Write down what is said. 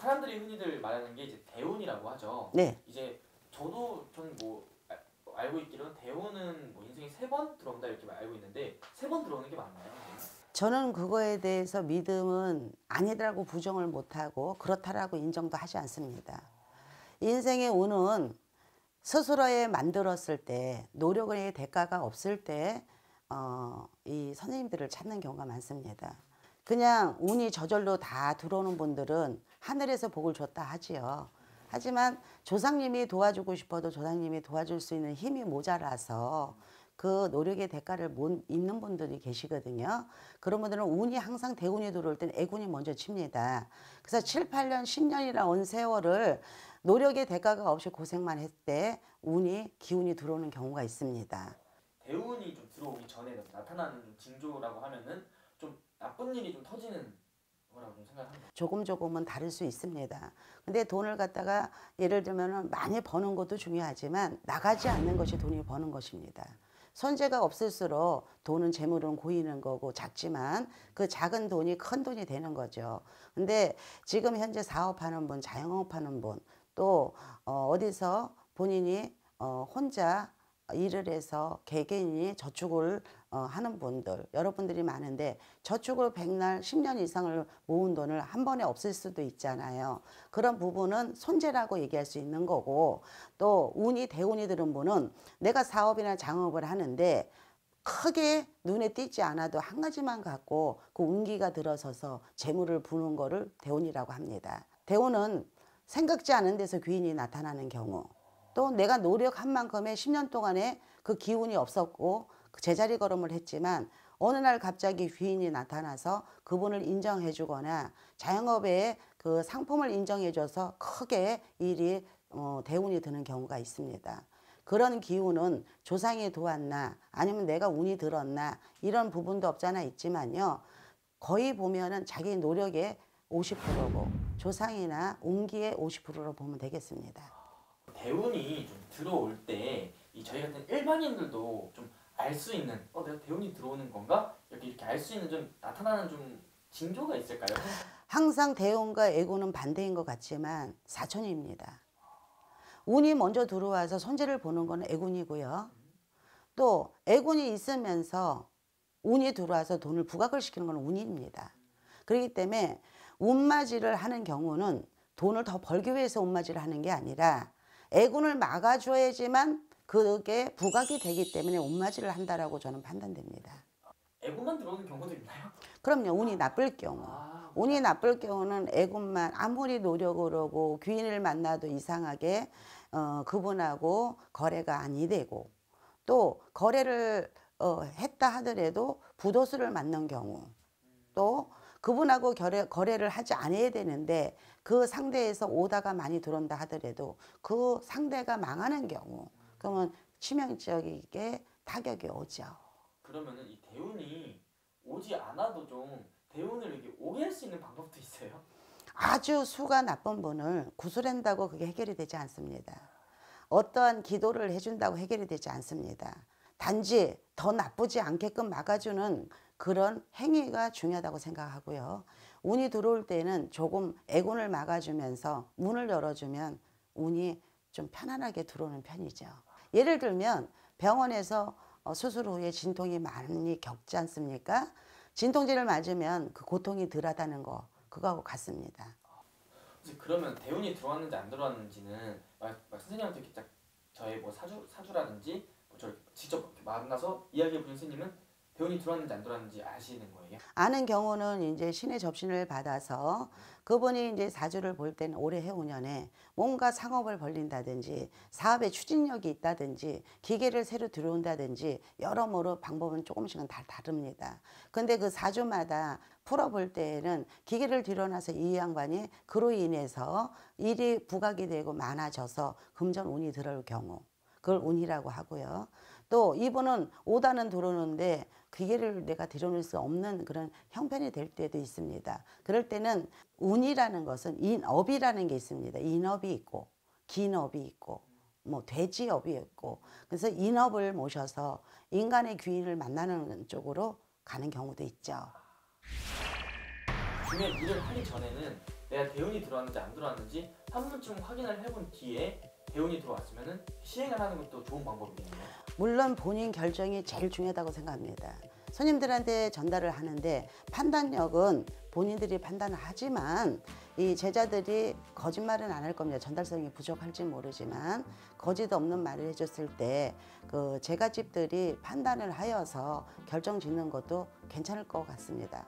사람들이 흔히들 말하는 게 이제 대운이라고 하죠. 네. 이제 저도 전뭐 알고 있기로는 대운은 뭐 인생에 세 번 들어온다 이렇게 알고 있는데 세 번 들어오는 게 맞나요? 저는 그거에 대해서 믿음은 아니라고 부정을 못하고 그렇다라고 인정도 하지 않습니다. 인생의 운은 스스로에 만들었을 때 노력의 대가가 없을 때 어, 이 선생님들을 찾는 경우가 많습니다. 그냥 운이 저절로 다 들어오는 분들은 하늘에서 복을 줬다 하지요. 하지만 조상님이 도와주고 싶어도 조상님이 도와줄 수 있는 힘이 모자라서 그 노력의 대가를 못 있는 분들이 계시거든요. 그런 분들은 운이 항상 대운이 들어올 땐 애군이 먼저 칩니다. 그래서 7, 8년, 10년이라 온 세월을 노력의 대가가 없이 고생만 했대 운이 기운이 들어오는 경우가 있습니다. 대운이 좀 들어오기 전에 나타나는 징조라고 하면은 나쁜 일이 좀 터지는 거라고 생각합니다. 조금 조금은 다를 수 있습니다. 근데 돈을 갖다가 예를 들면 많이 버는 것도 중요하지만 나가지 않는 것이 돈이 버는 것입니다. 손재가 없을수록 돈은 재물은 고이는 거고 작지만 그 작은 돈이 큰 돈이 되는 거죠. 근데 지금 현재 사업하는 분, 자영업하는 분, 또 어, 디서 본인이 어, 혼자 일을 해서 개개인이 저축을 어, 하는 분들 여러분들이 많은데 저축을 백날 십 년 이상을 모은 돈을 한 번에 없을 수도 있잖아요. 그런 부분은 손재라고 얘기할 수 있는 거고 또 운이 대운이 들은 분은 내가 사업이나 장업을 하는데 크게 눈에 띄지 않아도 한 가지만 갖고 그 운기가 들어서서 재물을 부는 거를 대운이라고 합니다. 대운은 생각지 않은 데서 귀인이 나타나는 경우 또 내가 노력한 만큼의 십 년 동안에 그 기운이 없었고 제자리 걸음을 했지만 어느 날 갑자기 귀인이 나타나서 그분을 인정해 주거나 자영업의 그 상품을 인정해 줘서 크게 일이 어, 대운이 드는 경우가 있습니다. 그런 기운은 조상이 도왔나 아니면 내가 운이 들었나 이런 부분도 없잖아 있지만요. 거의 보면은 자기 노력의 50%고 조상이나 운기의 50%로 보면 되겠습니다. 대운이 좀 들어올 때 이 저희 같은 일반인들도 좀 알수 있는 어 내가 대운이 들어오는 건가 이렇게 이렇게 알 수 있는 좀 나타나는 좀 징조가 있을까요? 항상 대운과 애고는 반대인 것 같지만 사촌입니다. 운이 먼저 들어와서 손재를 보는 건 애군이고요. 또 애군이 있으면서 운이 들어와서 돈을 부각을 시키는 건 운입니다. 그렇기 때문에 운맞이를 하는 경우는 돈을 더 벌기 위해서 운맞이를 하는 게 아니라 애군을 막아줘야지만 그게 부각이 되기 때문에 운맞이를 한다라고 저는 판단됩니다. 애군만 들어오는 경우도 있나요? 그럼요. 운이 나쁠 경우. 아, 운이 나쁠 경우는 애군만 아무리 노력을 하고 귀인을 만나도 이상하게 어, 그분하고 거래가 아니 되고 또 거래를 어, 했다 하더라도 부도수를 맞는 경우 또 그분하고 거래, 거래를 하지 않아야 되는데 그 상대에서 오다가 많이 들어온다 하더라도 그 상대가 망하는 경우 그러면 치명적이게 타격이 오죠. 그러면은 이 대운이 오지 않아도 좀 대운을 이게 오게 할 수 있는 방법도 있어요? 아주 수가 나쁜 분을 구슬한다고 그게 해결이 되지 않습니다. 어떠한 기도를 해준다고 해결이 되지 않습니다. 단지 더 나쁘지 않게끔 막아주는 그런 행위가 중요하다고 생각하고요. 운이 들어올 때는 조금 애군을 막아주면서 문을 열어주면 운이 좀 편안하게 들어오는 편이죠. 예를 들면 병원에서 어, 수술 후에 진통이 많이 겪지 않습니까? 진통제를 맞으면 그 고통이 덜하다는 거 그거하고 같습니다. 그러면 대운이 들어왔는지 안 들어왔는지는 막, 막 선생님한테 저의 뭐 사주 사주라든지 뭐 저 직접 만나서 이야기해 보는 선생님은 대이 들어왔는지 안 들어왔는지 아시는 거예요? 아는 경우는 이제 신의 접신을 받아서 그분이 이제 사주를 볼 때는 올해 해오년에 뭔가 상업을 벌린다든지 사업에 추진력이 있다든지 기계를 새로 들여온다든지 여러모로 방법은 조금씩은 다 다릅니다. 근데 그 사주마다 풀어볼 때에는 기계를 들여놔서 이 양반이 그로 인해서 일이 부각이 되고 많아져서 금전 운이 들어올 경우 그걸 운이라고 하고요. 또이분은 오다는 들어오는데 기계를 내가 들여올수 없는 그런 형편이 될 때도 있습니다. 그럴 때는 운이라는 것은 인업이라는 게 있습니다. 인업이 있고 긴업이 있고 뭐 돼지업이 있고 그래서 인업을 모셔서 인간의 귀인을 만나는 쪽으로 가는 경우도 있죠. 중에 일을 하기 전에는 내가 대운이 들어왔는지 안 들어왔는지 한 번쯤 확인을 해본 뒤에 대운이 들어왔으면 시행을 하는 것도 좋은 방법이네요. 물론 본인 결정이 제일 중요하다고 생각합니다. 손님들한테 전달을 하는데 판단력은 본인들이 판단을 하지만 이 제자들이 거짓말은 안 할 겁니다. 전달성이 부족할지 모르지만 거짓 없는 말을 해줬을 때 그 제가집들이 판단을 하여서 결정 짓는 것도 괜찮을 것 같습니다.